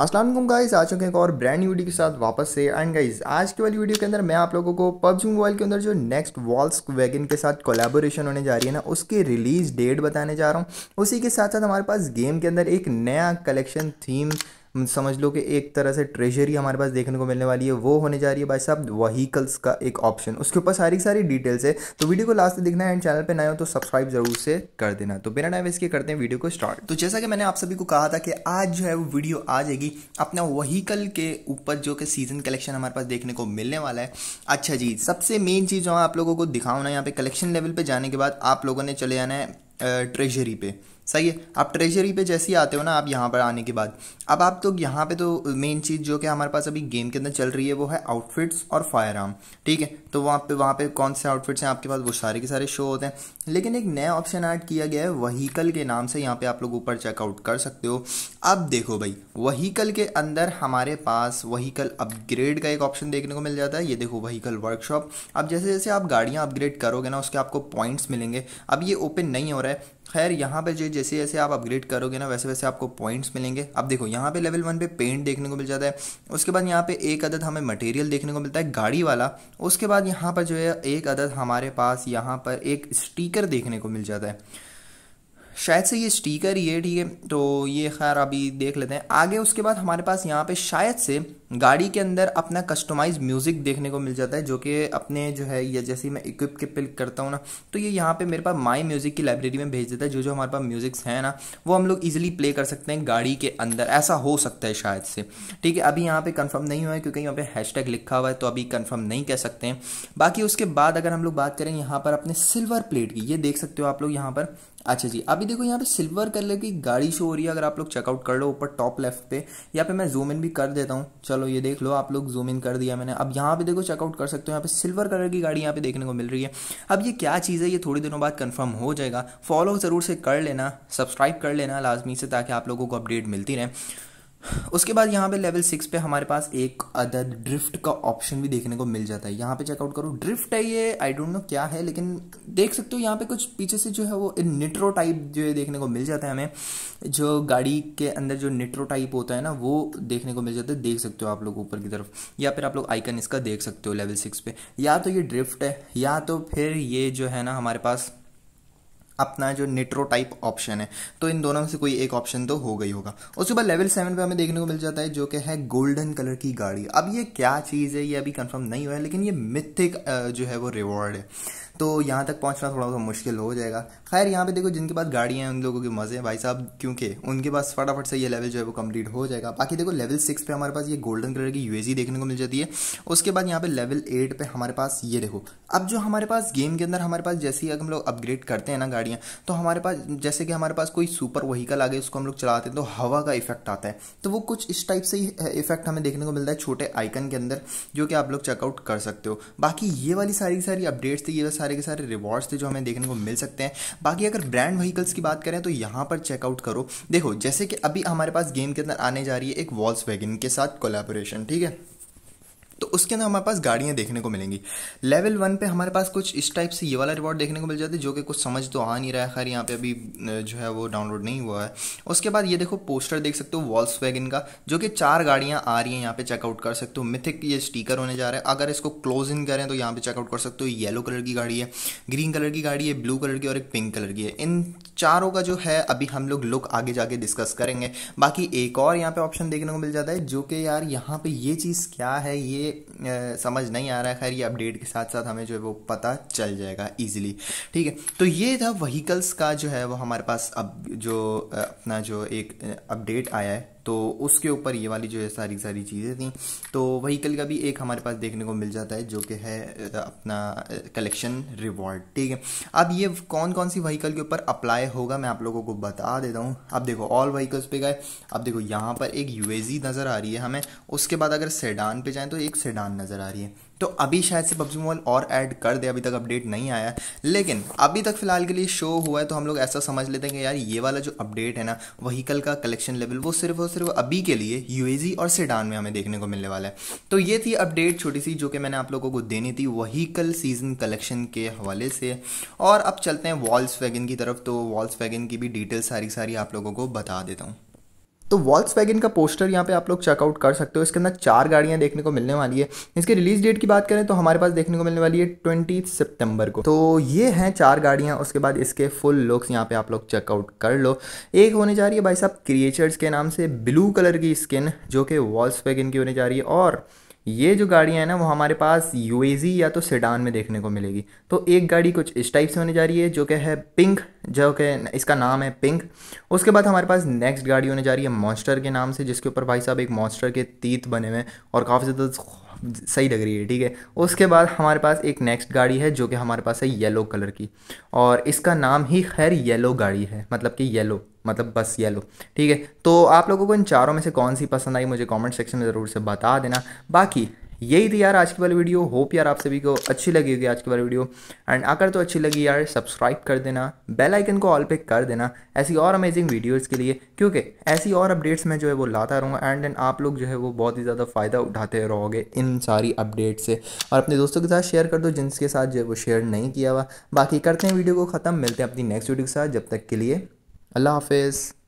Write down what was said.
Aslam guys आ चुके हैं एक और ब्रांड वीडियो के साथ वापस से एंड गाइज आज की वाली वीडियो के अंदर मैं आप लोगों को पबजी मोबाइल के अंदर जो नेक्स्ट वॉल्स वैगन के साथ कोलेबोरेशन होने जा रही है ना उसकी रिलीज डेट बताने जा रहा हूँ उसी के साथ साथ हमारे पास गेम के अंदर एक नया कलेक्शन थीम समझ लो कि एक तरह से ट्रेजरी हमारे पास देखने को मिलने वाली है वो होने जा रही है भाई साहब वहीकल्स का एक ऑप्शन उसके ऊपर सारी सारी डिटेल्स है तो वीडियो को लास्ट देखना है एंड चैनल पर नए हो तो सब्सक्राइब जरूर से कर देना तो बिना टाइम इसके करते हैं वीडियो को स्टार्ट तो जैसा कि मैंने आप सभी को कहा था कि आज जो है वो वीडियो आ जाएगी अपना वहीकल के ऊपर जो कि सीजन कलेक्शन हमारे पास देखने को मिलने वाला है अच्छा जी सबसे मेन चीज़ जो आप लोगों को दिखाऊँ ना यहाँ पे कलेक्शन लेवल पे जाने के बाद आप लोगों ने चले जाना है ट्रेजरी पे सही है आप ट्रेजरी पे जैसे ही आते हो ना आप यहाँ पर आने के बाद अब आप तो यहाँ पे तो मेन चीज़ जो कि हमारे पास अभी गेम के अंदर चल रही है वो है आउटफिट्स और फायर आर्म ठीक है तो वहाँ पे वहाँ पे कौन से आउटफिट्स हैं आपके पास वो सारे के सारे शो होते हैं लेकिन एक नया ऑप्शन ऐड किया गया है वहीकल के नाम से यहाँ पर आप लोग ऊपर चेकआउट कर सकते हो अब देखो भाई वहीकल के अंदर हमारे पास वहीकल अपग्रेड का एक ऑप्शन देखने को मिल जाता है ये देखो वहीकल वर्कशॉप अब जैसे जैसे आप गाड़ियाँ अपग्रेड करोगे ना उसके आपको पॉइंट्स मिलेंगे अब ये ओपन नहीं हो रहा है खैर यहाँ पे जो जैसे जैसे आप अपग्रेड करोगे ना वैसे वैसे आपको पॉइंट्स मिलेंगे अब देखो यहाँ पे लेवल वन पे पेंट देखने को मिल जाता है उसके बाद यहाँ पे एक अदद हमें मटेरियल देखने को मिलता है गाड़ी वाला उसके बाद यहाँ पर जो है एक अदद हमारे पास यहाँ पर एक स्टीकर देखने को मिल जाता है शायद से ये स्टीकर ही है ठीक है तो ये खैर अभी देख लेते हैं आगे उसके बाद हमारे पास यहाँ पे शायद से गाड़ी के अंदर अपना कस्टमाइज म्यूज़िक देखने को मिल जाता है जो कि अपने जो है ये जैसे मैं इक्विप के पिल करता हूँ ना तो ये यहाँ पे मेरे पास माई म्यूज़िक की लाइब्रेरी में भेज देता है जो जो हमारे पास म्यूज़िक्स हैं ना वो हम लोग ईजिली प्ले कर सकते हैं गाड़ी के अंदर ऐसा हो सकता है शायद से ठीक है अभी यहाँ पर कन्फर्म नहीं हुआ है क्योंकि यहाँ पर हैशटैग लिखा हुआ है तो अभी कन्फर्म नहीं कह सकते हैं बाकी उसके बाद अगर हम लोग बात करें यहाँ पर अपने सिल्वर प्लेट की ये देख सकते हो आप लोग यहाँ पर अच्छा जी अभी देखो यहाँ पे सिल्वर कलर की गाड़ी शो हो रही है अगर आप लोग चेकआउट कर लो ऊपर टॉप लेफ्ट पे या पे मैं जूम इन भी कर देता हूँ चलो चलो ये देख लो आप लोग जूम इन कर दिया मैंने अब यहाँ पे देखो चेकआउट कर सकते हो यहाँ पे सिल्वर कलर की गाड़ी यहाँ पे देखने को मिल रही है अब ये क्या चीज़ है ये थोड़ी दिनों बाद कन्फर्म हो जाएगा फॉलो ज़रूर से कर लेना सब्सक्राइब कर लेना लाजमी से ताकि आप लोगों को अपडेट मिलती रहे उसके बाद यहाँ पे लेवल सिक्स पे हमारे पास एक अदर ड्रिफ्ट का ऑप्शन भी देखने को मिल जाता है यहाँ पे चेकआउट करो ड्रिफ्ट है ये आई डोंट नो क्या है लेकिन देख सकते हो यहाँ पे कुछ पीछे से जो है वो निट्रो टाइप जो है देखने को मिल जाता है हमें जो गाड़ी के अंदर जो निट्रो टाइप होता है ना वो देखने को मिल जाता है देख सकते हो आप लोग ऊपर की तरफ या फिर आप लोग आइकन इसका देख सकते हो लेवल सिक्स पे या तो ये ड्रिफ्ट है या तो फिर ये जो है ना हमारे पास अपना जो निट्रो टाइप ऑप्शन है तो इन दोनों में से कोई एक ऑप्शन तो हो गई होगा उसके बाद लेवल सेवन पे हमें देखने को मिल जाता है जो कि है गोल्डन कलर की गाड़ी अब ये क्या चीज़ है ये अभी कंफर्म नहीं हुआ है लेकिन ये मिथिक जो है वो रिवॉर्ड है तो यहाँ तक पहुँचना थोड़ा सा मुश्किल हो जाएगा खैर यहाँ पे देखो जिनके पास गाड़ियाँ हैं उन लोगों के मज़े हैं भाई साहब क्योंकि उनके पास फटाफट से ये लेवल जो है वो कम्प्लीट हो जाएगा बाकी देखो लेवल सिक्स पे हमारे पास ये गोल्डन कलर की यूएजी देखने को मिल जाती है उसके बाद यहाँ पे लेवल एट पे हमारे पास ये देखो अब जो हमारे पास गेम के अंदर हमारे पास जैसे ही हम लोग अपग्रेड करते हैं ना गाड़ियाँ तो हमारे पास जैसे कि हमारे पास कोई सुपर वहीकल आ गए उसको हम लोग चलाते हैं तो हवा का इफेक्ट आता है तो वो कुछ इस टाइप से ही इफेक्ट हमें देखने को मिलता है छोटे आइकन के अंदर जो कि आप लोग चेकआउट कर सकते हो बाकी ये वाली सारी सारी अपडेट्स थी तो ये सारे के सारे रिवॉर्ड्स थे जो हमें देखने को मिल सकते हैं बाकी अगर ब्रांड व्हीकल्स की बात करें तो यहाँ पर चेकआउट करो देखो जैसे कि अभी हमारे पास गेम के अंदर आने जा रही है एक वॉल्स के साथ कोलेबोरेशन ठीक है तो उसके अंदर हमारे पास गाड़ियां देखने को मिलेंगी लेवल वन पे हमारे पास कुछ इस टाइप से ये वाला रिवॉर्ड देखने को मिल जाता है जो कि कुछ समझ तो आ नहीं रहा है खैर यहाँ पे अभी जो है वो डाउनलोड नहीं हुआ है उसके बाद ये देखो पोस्टर देख सकते हो वॉल्स का जो कि चार गाड़ियां आ रही हैं यहाँ पे चेकआउट कर सकते हो मिथिक ये स्टीकर होने जा रहा है अगर इसको क्लोज इन करें तो यहाँ पे चेकआउट कर सकते हो येलो कलर की गाड़ी है ग्रीन कलर की गाड़ी है ब्लू कलर की और एक पिंक कलर की है इन चारों का जो है अभी हम लोग लुक आगे जाके डिस्कस करेंगे बाकी एक और यहाँ पे ऑप्शन देखने को मिल जाता है जो कि यार यहाँ पे ये चीज़ क्या है ये समझ नहीं आ रहा है खैर ये अपडेट के साथ साथ हमें जो है वो पता चल जाएगा ईजिली ठीक है तो ये था वहीकल्स का जो है वो हमारे पास अब जो अपना जो एक अपडेट आया है तो उसके ऊपर ये वाली जो है सारी सारी चीज़ें थी तो वहीकल का भी एक हमारे पास देखने को मिल जाता है जो कि है अपना कलेक्शन रिवॉर्ड ठीक है अब ये कौन कौन सी वहीकल के ऊपर अप्लाई होगा मैं आप लोगों को बता देता हूँ अब देखो ऑल वहीकल्स पे गए अब देखो यहाँ पर एक यू नज़र आ रही है हमें उसके बाद अगर सेडान पे जाएँ तो एक सेडान नज़र आ रही है तो अभी शायद से पबजी मोबाइल और ऐड कर दे अभी तक अपडेट नहीं आया लेकिन अभी तक फिलहाल के लिए शो हुआ है तो हम लोग ऐसा समझ लेते हैं कि यार ये वाला जो अपडेट है ना वहीकल का कलेक्शन लेवल वो सिर्फ और सिर्फ अभी के लिए यूएजी और सेडान में हमें देखने को मिलने वाला है तो ये थी अपडेट छोटी सी जो कि मैंने आप लोगों को देनी थी वहीकल सीजन कलेक्शन के हवाले से और अब चलते हैं वॉल्स वैगन की तरफ तो वॉल्स वैगन की भी डिटेल सारी सारी आप लोगों को बता देता हूँ तो वॉल्स का पोस्टर यहाँ पे आप लोग चेकआउट कर सकते हो इसके अंदर चार गाड़ियाँ देखने को मिलने वाली है इसके रिलीज डेट की बात करें तो हमारे पास देखने को मिलने वाली है ट्वेंटी सितंबर को तो ये हैं चार गाड़ियाँ उसके बाद इसके फुल लुक्स यहाँ पे आप लोग चेकआउट कर लो एक होने जा रही है भाई साहब क्रिएचर्स के नाम से ब्लू कलर की स्किन जो कि वॉल्स की होने जा रही है और ये जो गाड़ियाँ हैं ना वो हमारे पास यू या तो सेडान में देखने को मिलेगी तो एक गाड़ी कुछ इस टाइप से होने जा रही है जो कि है पिंक जो कि इसका नाम है पिंक उसके बाद हमारे पास नेक्स्ट गाड़ी होने जा रही है मॉन्स्टर के नाम से जिसके ऊपर भाई साहब एक मॉन्स्टर के तीत बने हुए हैं और काफ़ी ज़्यादा सही लग रही है ठीक है उसके बाद हमारे पास एक नेक्स्ट गाड़ी है जो कि हमारे पास है येलो कलर की और इसका नाम ही खैर येलो गाड़ी है मतलब कि येलो मतलब बस येलो ठीक है तो आप लोगों को इन चारों में से कौन सी पसंद आई मुझे कमेंट सेक्शन में ज़रूर से बता देना बाकी यही थी यार आज की वाली वीडियो होप यार आप सभी को अच्छी लगी होगी आज की वाली वीडियो एंड अगर तो अच्छी लगी यार सब्सक्राइब कर देना बेल आइकन को ऑल पे कर देना ऐसी और अमेजिंग वीडियोस के लिए क्योंकि ऐसी और अपडेट्स मैं जो है वो लाता रहूँगा एंड देन आप लोग जो है वो बहुत ही ज़्यादा फ़ायदा उठाते रहोगे इन सारी अपडेट्स से और अपने दोस्तों के साथ शेयर कर दो जिनके साथ जो है वो शेयर नहीं किया हुआ बाकी करते हैं वीडियो को ख़त्म मिलते हैं अपनी नेक्स्ट वीडियो के साथ जब तक के लिए अल्लाह हाफिज़